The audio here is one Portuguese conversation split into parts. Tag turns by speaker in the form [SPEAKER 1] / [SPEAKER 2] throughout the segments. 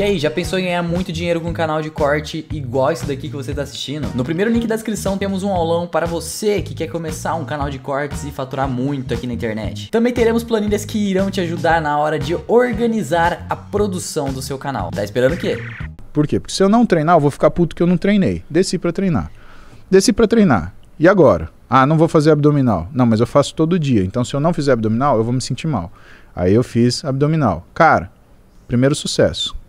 [SPEAKER 1] E aí, já pensou em ganhar muito dinheiro com um canal de corte igual esse daqui que você está assistindo? No primeiro link da descrição temos um aulão para você que quer começar um canal de cortes e faturar muito aqui na internet. Também teremos planilhas que irão te ajudar na hora de organizar a produção do seu canal. Tá esperando o quê? Por quê? Porque se eu não treinar, eu vou ficar puto que eu não treinei. Desci para treinar. Desci para treinar. E agora? Ah, não vou fazer abdominal. Não, mas eu faço todo dia. Então, se eu não fizer abdominal, eu vou me sentir mal. Aí eu fiz abdominal. Cara, primeiro sucesso.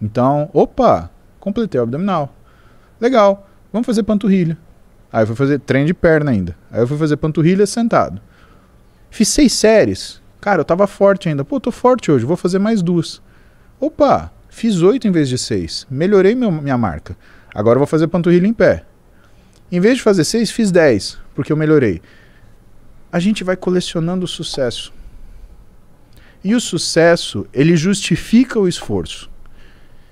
[SPEAKER 1] Então, opa, completei o abdominal. Legal, vamos fazer panturrilha. Aí eu fui fazer trem de perna ainda. Aí eu fui fazer panturrilha sentado. Fiz seis séries. Cara, eu tava forte ainda. Pô, tô forte hoje, vou fazer mais duas. Opa, fiz oito em vez de seis. Melhorei meu, minha marca. Agora eu vou fazer panturrilha em pé. Em vez de fazer seis, fiz dez, porque eu melhorei. A gente vai colecionando o sucesso. E o sucesso, ele justifica o esforço.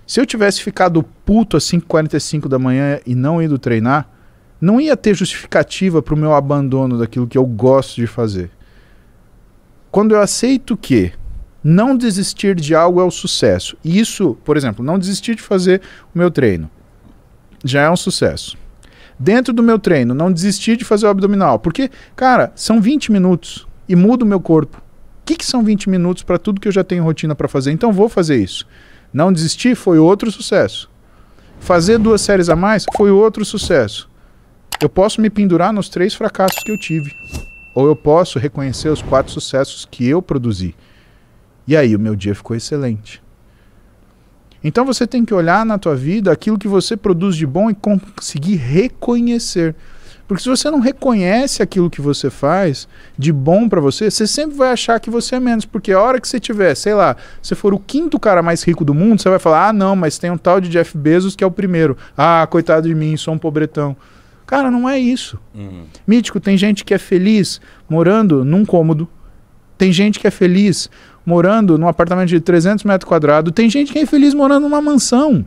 [SPEAKER 1] Se eu tivesse ficado puto às assim, 5h45 da manhã e não ido treinar, não ia ter justificativa para o meu abandono daquilo que eu gosto de fazer. Quando eu aceito que não desistir de algo é o sucesso, e isso, por exemplo, não desistir de fazer o meu treino, já é um sucesso. Dentro do meu treino, não desistir de fazer o abdominal, porque, cara, são 20 minutos e muda o meu corpo. O que, que são 20 minutos para tudo que eu já tenho rotina para fazer? Então vou fazer isso. Não desistir foi outro sucesso. Fazer duas séries a mais foi outro sucesso. Eu posso me pendurar nos três fracassos que eu tive. Ou eu posso reconhecer os quatro sucessos que eu produzi. E aí o meu dia ficou excelente. Então você tem que olhar na tua vida aquilo que você produz de bom e conseguir reconhecer. Porque se você não reconhece aquilo que você faz de bom para você, você sempre vai achar que você é menos. Porque a hora que você tiver, sei lá, você for o quinto cara mais rico do mundo, você vai falar: ah, não, mas tem um tal de Jeff Bezos que é o primeiro. Ah, coitado de mim, sou um pobretão. Cara, não é isso. Uhum. Mítico, tem gente que é feliz morando num cômodo. Tem gente que é feliz morando num apartamento de 300 metros quadrados. Tem gente que é feliz morando numa mansão.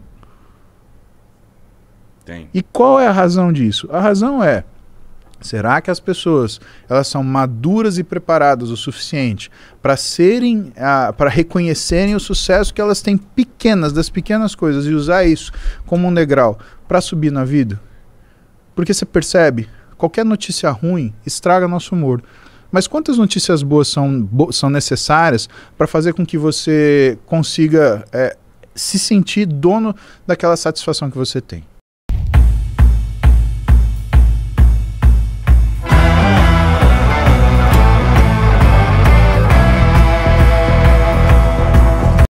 [SPEAKER 1] Tem. E qual é a razão disso? A razão é Será que as pessoas elas são maduras e preparadas o suficiente para serem, para reconhecerem o sucesso que elas têm pequenas das pequenas coisas e usar isso como um degrau para subir na vida? Porque você percebe, qualquer notícia ruim estraga nosso humor. Mas quantas notícias boas são, bo são necessárias para fazer com que você consiga é, se sentir dono daquela satisfação que você tem?